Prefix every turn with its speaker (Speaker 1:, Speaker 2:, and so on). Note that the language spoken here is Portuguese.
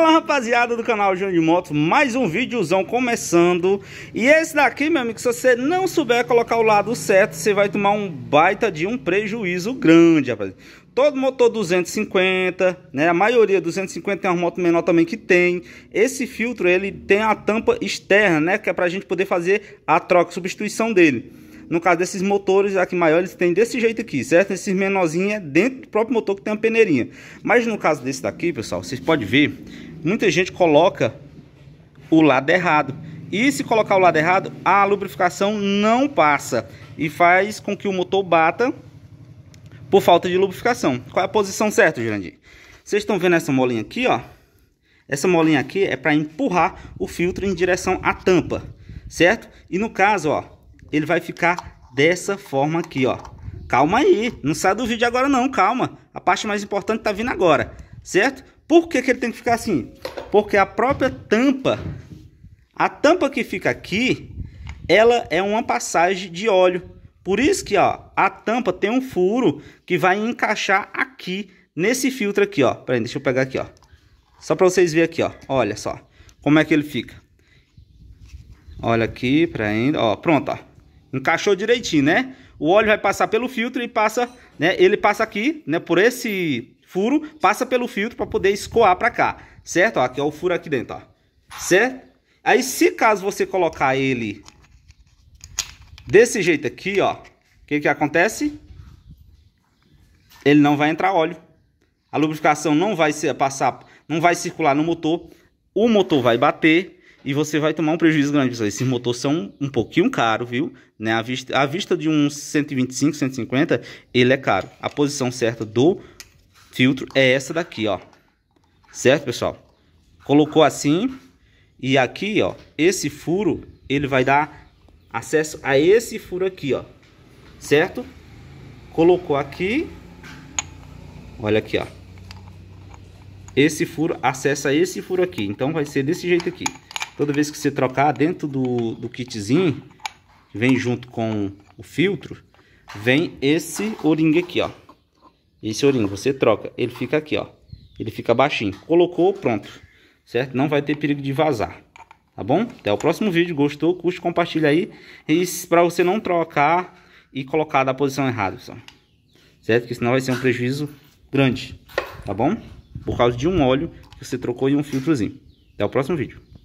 Speaker 1: Fala rapaziada do canal João de Motos, mais um vídeozão começando E esse daqui, meu amigo, se você não souber colocar o lado certo Você vai tomar um baita de um prejuízo grande, rapaz Todo motor 250, né? A maioria 250 tem uma moto menor também que tem Esse filtro, ele tem a tampa externa, né? Que é pra gente poder fazer a troca, substituição dele no caso desses motores aqui maiores, eles têm desse jeito aqui, certo? Esses menorzinhos é dentro do próprio motor que tem uma peneirinha. Mas no caso desse daqui, pessoal, vocês podem ver, muita gente coloca o lado errado. E se colocar o lado errado, a lubrificação não passa e faz com que o motor bata por falta de lubrificação. Qual é a posição certa, Jurandir? Vocês estão vendo essa molinha aqui, ó? Essa molinha aqui é para empurrar o filtro em direção à tampa, certo? E no caso, ó, ele vai ficar dessa forma aqui, ó. Calma aí, não sai do vídeo agora não, calma. A parte mais importante tá vindo agora, certo? Por que, que ele tem que ficar assim? Porque a própria tampa, a tampa que fica aqui, ela é uma passagem de óleo. Por isso que ó, a tampa tem um furo que vai encaixar aqui, nesse filtro aqui, ó. Peraí, deixa eu pegar aqui, ó. Só para vocês verem aqui, ó. Olha só como é que ele fica. Olha aqui, para ainda, ó, pronto, ó. Encaixou direitinho, né? O óleo vai passar pelo filtro e passa, né? Ele passa aqui, né? Por esse furo, passa pelo filtro para poder escoar para cá, certo? Ó, aqui é o furo aqui dentro, ó. Certo? Aí, se caso você colocar ele desse jeito aqui, ó, o que que acontece? Ele não vai entrar óleo. A lubrificação não vai ser, passar, não vai circular no motor. O motor vai bater, e você vai tomar um prejuízo grande. Pessoal. Esses motores são um pouquinho caro, viu? Né? À, vista, à vista de uns 125, 150, ele é caro. A posição certa do filtro é essa daqui, ó. Certo, pessoal? Colocou assim e aqui, ó, esse furo, ele vai dar acesso a esse furo aqui, ó. Certo? Colocou aqui. Olha aqui, ó esse furo acessa esse furo aqui. Então vai ser desse jeito aqui. Toda vez que você trocar dentro do, do kitzinho, que vem junto com o filtro, vem esse o aqui, ó. Esse o você troca, ele fica aqui, ó. Ele fica baixinho. Colocou, pronto. Certo? Não vai ter perigo de vazar. Tá bom? Até o próximo vídeo. Gostou? Curte, compartilha aí. E para você não trocar e colocar da posição errada, pessoal. Certo? Porque senão vai ser um prejuízo grande. Tá bom? Por causa de um óleo que você trocou e um filtrozinho. Até o próximo vídeo.